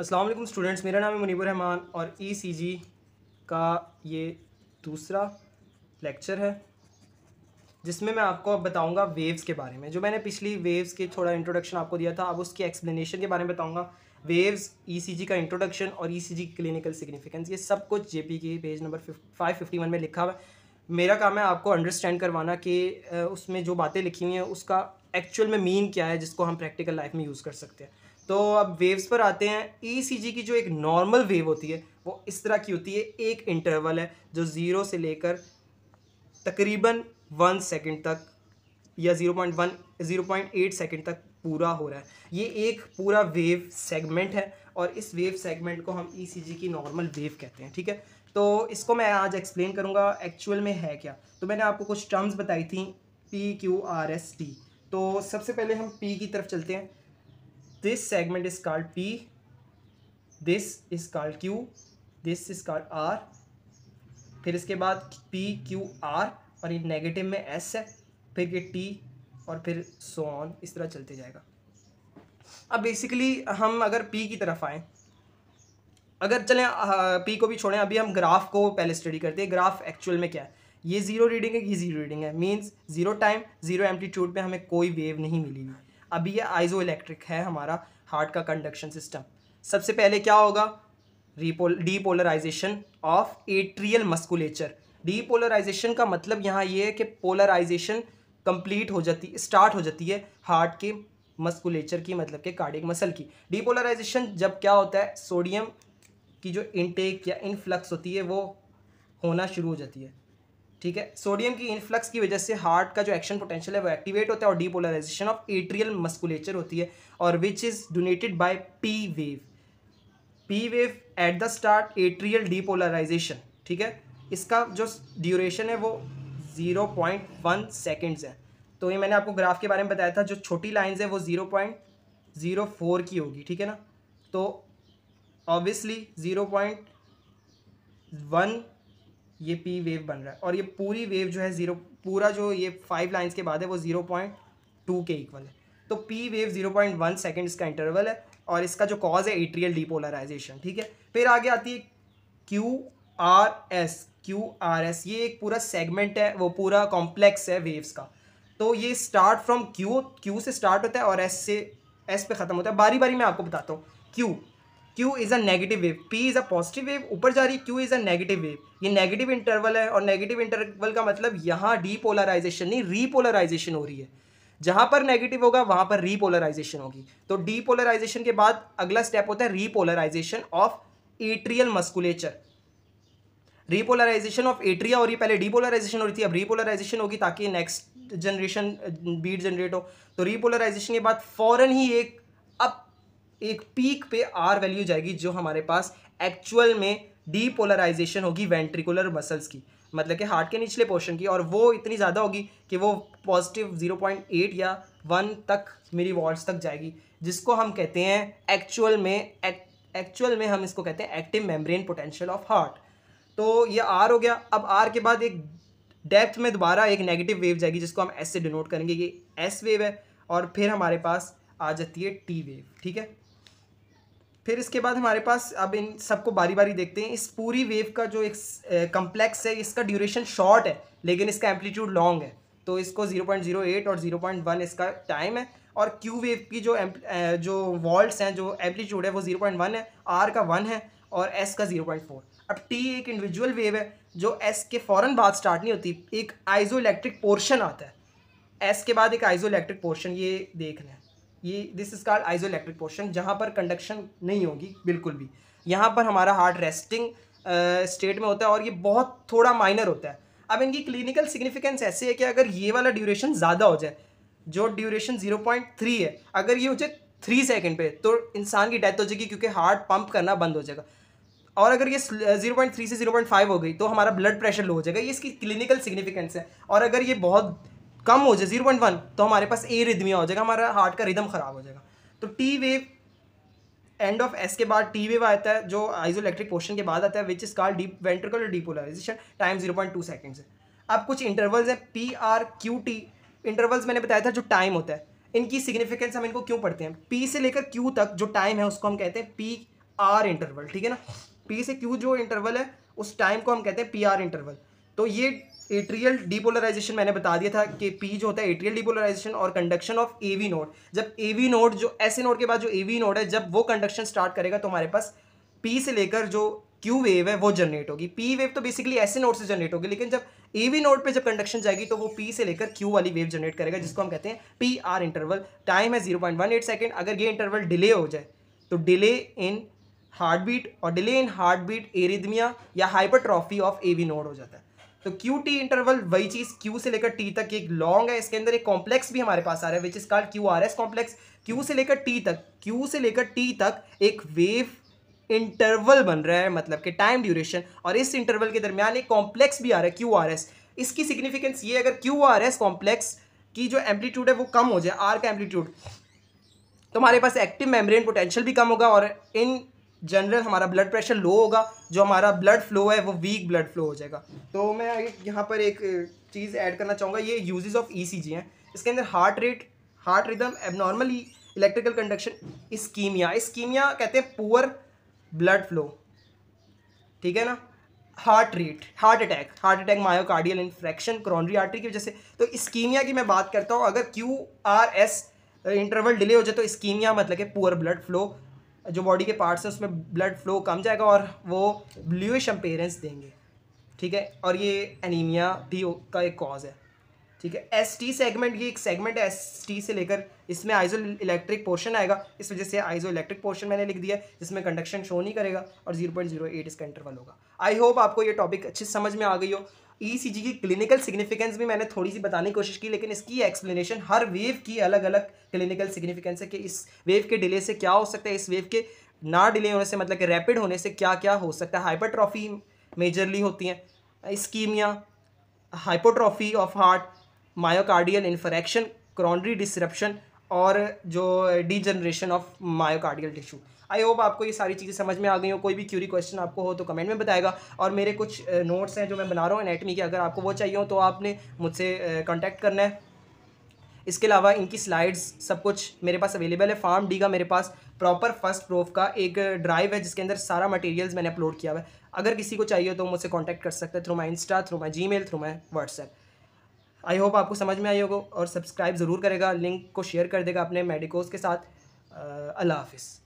अस्सलाम स्टूडेंट्स मेरा नाम है मुनीब रहमान और ईसीजी e का ये दूसरा लेक्चर है जिसमें मैं आपको अब बताऊंगा वेव्स के बारे में जो मैंने पिछली वेव्स के थोड़ा इंट्रोडक्शन आपको दिया था अब उसकी एक्सप्लेनेशन के बारे में बताऊंगा वेव्स ईसीजी e का इंट्रोडक्शन और ईसीजी क्लिनिकल सिग्निफिकेंस ये सब कुछ J K page number five fifty one में लिखा हुआ है मेरा काम है आपको अंडरस्टैंड करवाना कि उसमें जो बातें लिखी हुई हैं उसका एक्चुअल में मीन क्या है जिसको हम प्रैक्टिकल लाइफ में यूज़ कर सकते हैं तो अब वेव्स पर आते हैं ई e की जो एक नॉर्मल वेव होती है वो इस तरह की होती है एक इंटरवल है जो ज़ीरो से लेकर तकरीबन वन सेकेंड तक या zero point one zero point eight second तक पूरा हो रहा है ये एक पूरा वेव सेगमेंट है और इस वेव सेगमेंट को हम ई e की नॉर्मल वेव कहते हैं ठीक है तो इसको मैं आज एक्सप्लेन करूँगा एक्चुअल में है क्या तो मैंने आपको कुछ टर्म्स बताई थी P Q R S T तो सबसे पहले हम पी की तरफ चलते हैं this segment is called P, this is called Q, this is called R, फिर इसके बाद P, Q, R और ये नेगेटिव में S है फिर ये T और फिर सो so ऑन इस तरह चलते जाएगा अब बेसिकली हम अगर P की तरफ आएँ अगर चलें P को भी छोड़ें अभी हम ग्राफ को पहले स्टडी करते हैं ग्राफ एक्चुअल में क्या है ये ज़ीरो रीडिंग है ये ज़ीरो रीडिंग है means zero time zero amplitude पे हमें कोई वेव नहीं मिली हुई अभी ये आइजो इलेक्ट्रिक है हमारा हार्ट का कंडक्शन सिस्टम सबसे पहले क्या होगा रिपोल depolarization of atrial musculature depolarization का मतलब यहाँ ये है कि पोलराइजेशन कंप्लीट हो जाती स्टार्ट हो जाती है हार्ट के मस्कुलेचर की मतलब के कार्डिक मसल की डीपोलराइजेशन जब क्या होता है सोडियम की जो इनटेक या इनफ्लक्स होती है वो होना शुरू हो जाती है ठीक है सोडियम की इनफ्लक्स की वजह से हार्ट का जो एक्शन पोटेंशियल है वो एक्टिवेट होता है और डीपोलराइजेशन ऑफ एट्रियल मस्कुलेचर होती है और which is donated by P wave P wave at the start atrial depolarization ठीक है इसका जो ड्यूरेशन है वो ज़ीरो पॉइंट वन सेकेंड्स है तो ये मैंने आपको ग्राफ के बारे में बताया था जो छोटी लाइन्स है वो ज़ीरो पॉइंट ज़ीरो फोर की होगी ठीक है ना तो ऑब्वियसली ज़ीरो पॉइंट वन ये पी वेव बन रहा है और ये पूरी वेव जो है ज़ीरो पूरा जो ये फाइव लाइन्स के बाद है वो ज़ीरो पॉइंट टू के इक्वल है तो P wave zero point one second इसका इंटरवल है और इसका जो कॉज है एट्रियल डिपोलराइजेशन ठीक है फिर आगे आती है Q R S Q R S ये एक पूरा सेगमेंट है वो पूरा कॉम्प्लेक्स है वेव्स का तो ये स्टार्ट फ्रॉम क्यू क्यू से स्टार्ट होता है और एस से एस पे ख़त्म होता है बारी बारी मैं आपको बताता हूँ Q Q is a negative wave P is a positive wave ऊपर जा रही Q is a negative wave ये नेगेटिव इंटरवल है और नेगेटिव इंटरवल का मतलब यहाँ डीपोलराइजेशन नहीं रीपोलराइजेशन हो रही है जहां पर नेगेटिव होगा वहां पर रीपोलराइजेशन होगी तो डीपोलराइजेशन के बाद अगला स्टेप होता है repolarization of atrial musculature repolarization of atria हो रही पहले डीपोलराइजेशन हो रही थी अब रीपोलराइजेशन होगी ताकि नेक्स्ट जनरेशन बीट जनरेट हो तो रीपोलराइजेशन के बाद फौरन ही एक अप एक पीक पे आर वैल्यू जाएगी जो हमारे पास एक्चुअल में डीपोलराइजेशन होगी वेंट्रिकुलर मसल्स की मतलब कि हार्ट के निचले पोर्शन की और वो इतनी ज़्यादा होगी कि वो पॉजिटिव 0.8 या 1 तक मेरी वॉल्स तक जाएगी जिसको हम कहते हैं एक्चुअल में एक्चुअल में हम इसको कहते हैं active membrane potential of heart तो ये आर हो गया अब आर के बाद एक डेप्थ में दोबारा एक नेगेटिव वेव जाएगी जिसको हम एस से डिनोट करेंगे कि एस वेव है और फिर हमारे पास आ जाती है टी वेव ठीक है फिर इसके बाद हमारे पास अब इन सबको बारी बारी देखते हैं इस पूरी वेव का जो एक कम्प्लेक्स है इसका ड्यूरेशन शॉर्ट है लेकिन इसका एम्पलीट्यूड लॉन्ग है तो इसको 0.08 और 0.1 इसका टाइम है और क्यू वेव की जो जो वॉल्ट्स हैं जो एम्पलीट्यूड है वो 0.1 है आर का 1 है और एस का 0.4 अब टी एक इंडिविजुअल वेव है जो एस के फ़ौर बाद स्टार्ट नहीं होती एक आइजो पोर्शन आता है एस के बाद एक आइजो पोर्शन ये देख लें ये this is called electric portion जहाँ पर कंडक्शन नहीं होगी बिल्कुल भी यहाँ पर हमारा हार्ट रेस्टिंग स्टेट में होता है और ये बहुत थोड़ा माइनर होता है अब इनकी क्लिनिकल सिग्निफिकेंस ऐसे है कि अगर ये वाला ड्यूरेशन ज़्यादा हो जाए जो ड्यूरेशन जीरो पॉइंट थ्री है अगर ये हो जाए थ्री सेकेंड पे तो इंसान की डेथ हो जाएगी क्योंकि हार्ट पंप करना बंद हो जाएगा और अगर ये जीरो पॉइंट थ्री से जीरो पॉइंट फाइव हो गई तो हमारा ब्लड प्रेशर लो हो जाएगा ये इसकी क्लिनिकल सिग्निफिकेंस है और अगर ये बहुत कम हो जाए जीरो पॉइंट वन तो हमारे पास ए रिदमिया हो जाएगा हमारा हार्ट का रिदम ख़राब हो जाएगा तो T wave end of S के बाद टी वेव आता है जो आइजोलेक्ट्रिक पोर्शन के बाद आता है which is called deep ventricular depolarization time zero point two seconds है अब कुछ इंटरवल्स हैं P R Q T intervals मैंने बताया था जो टाइम होता है इनकी सिग्निफिकेंस हम इनको क्यों पढ़ते हैं पी से लेकर क्यू तक जो टाइम है उसको हम कहते हैं पी आर इंटरवल ठीक है ना पी से क्यू जो इंटरवल है उस टाइम को हम कहते हैं पी आर इंटरवल तो ये एट्रियल डिपोलराइजेशन मैंने बता दिया था कि पी जो होता है एट्रियल डीपोलराइजेशन और conduction of A V node जब ए वी नोड जो एस ए नोड के बाद जो ए वी नोड है जब वो कंडक्शन स्टार्ट करेगा तो हमारे पास पी से लेकर जो क्यू वेव है वो जनरेट होगी पी वेव तो बेसिकली ऐसे नोड से जनरेट होगी लेकिन जब ए वी नोड पर जब कंडक्शन जाएगी तो वो पी से लेकर क्यू वाली वेव जनरेट करेगा जिसको हम कहते हैं पी आर इंटरवल टाइम है zero point one eight second अगर ये इंटरवल डिले हो जाए तो डिले इन हार्ट बीट और delay in heart beat arrhythmia या hypertrophy of A V node हो जाता है तो क्यू टी इंटरवल वही चीज क्यू से लेकर टी तक एक लॉन्ग है इसके अंदर एक कॉम्प्लेक्स भी हमारे पास आ रहा है which is called Q R S complex Q से लेकर टी तक क्यू से लेकर टी तक एक वेव इंटरवल बन रहा है मतलब कि टाइम ड्यूरेशन और इस इंटरवल के दरमियान एक कॉम्प्लेक्स भी आ रहा है क्यू आर एस इसकी सिग्निफिकेंस ये अगर क्यू आर एस कॉम्प्लेक्स की जो एम्पलीट्यूड है वो कम हो जाए आर का एम्पलीट्यूड तो हमारे पास एक्टिव मेम्ब्रेन पोटेंशियल भी कम होगा और इन जनरल हमारा ब्लड प्रेशर लो होगा जो हमारा ब्लड फ्लो है वो वीक ब्लड फ्लो हो जाएगा तो मैं यहाँ पर एक चीज़ ऐड करना चाहूँगा ये यूजेज ऑफ ई हैं इसके अंदर heart rate heart rhythm abnormal electrical conduction ischemia ischemia कहते हैं पुअर ब्लड फ्लो ठीक है ना heart rate heart attack heart attack myocardial infarction coronary artery की वजह से तो इस्कीमिया की मैं बात करता हूँ अगर Q R S interval delay हो जाए तो स्कीमिया मतलब कि पुअर ब्लड फ्लो जो बॉडी के पार्ट्स हैं उसमें ब्लड फ्लो कम जाएगा और वो ब्लूश अपेयरेंस देंगे ठीक है और ये एनीमिया भी का एक कॉज है ठीक है एस टी सेगमेंट ये एक सेगमेंट है एस टी से लेकर इसमें आइजो इलेक्ट्रिक पोर्शन आएगा इस वजह से आइजो इलेक्ट्रिक पोर्शन मैंने लिख दिया है जिसमें कंडक्शन शो नहीं करेगा और जीरो पॉइंट जीरो एट इसका इंटरवल होगा आई होप आपको ये टॉपिक अच्छे समझ में आ गई हो ईसीजी e की क्लिनिकल सिग्निफिकेंस भी मैंने थोड़ी सी बताने की कोशिश की लेकिन इसकी एक्सप्लेनेशन हर वेव की अलग अलग क्लिनिकल सिग्निफिकेंस है कि इस वेव के डिले से क्या हो सकता है इस वेव के ना डिले होने से मतलब कि रैपिड होने से क्या क्या हो सकता है हाइपरट्रॉफी मेजरली होती हैं ischemia hypotrophy of heart myocardial infarction coronary disruption और जो degeneration of myocardial tissue I hope आपको ये सारी चीज़ें समझ में आ गई हो कोई भी क्यूरी क्वेश्चन आपको हो तो कमेंट में बताएगा और मेरे कुछ नोट्स हैं जो मैं बना रहा हूँ एनेटमी के अगर आपको वो चाहिए हो तो आपने मुझसे कॉन्टैक्ट करना है इसके अलावा इनकी स्लाइड्स सब कुछ मेरे पास अवेलेबल है फार्म डी का मेरे पास प्रॉपर फर्स्ट प्रूफ का एक ड्राइव है जिसके अंदर सारा मटेरियल्स मैंने अपलोड किया हुआ है अगर किसी को चाहिए तो मुझसे कॉन्टैक्ट कर सकते हैं through my insta through my Gmail through my WhatsApp I hope आपको समझ में आई होगा और सब्सक्राइब ज़रूर करेगा लिंक को शेयर कर देगा अपने मेडिकोज के साथ अल्लाह हाफिज़